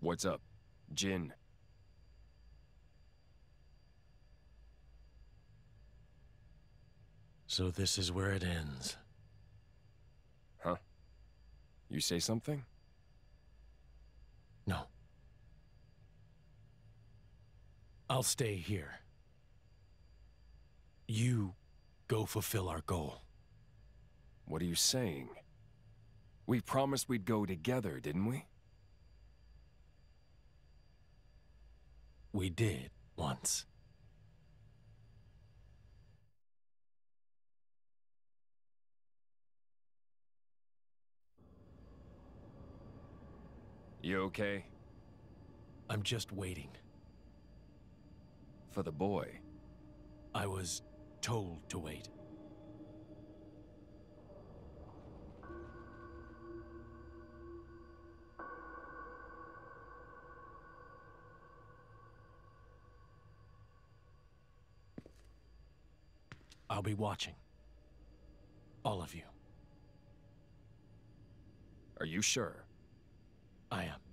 What's up, Jin? So this is where it ends. Huh? You say something? No. I'll stay here. You go fulfill our goal. What are you saying? We promised we'd go together, didn't we? We did once. You okay? I'm just waiting. For the boy? I was told to wait. I'll be watching. All of you. Are you sure? I am.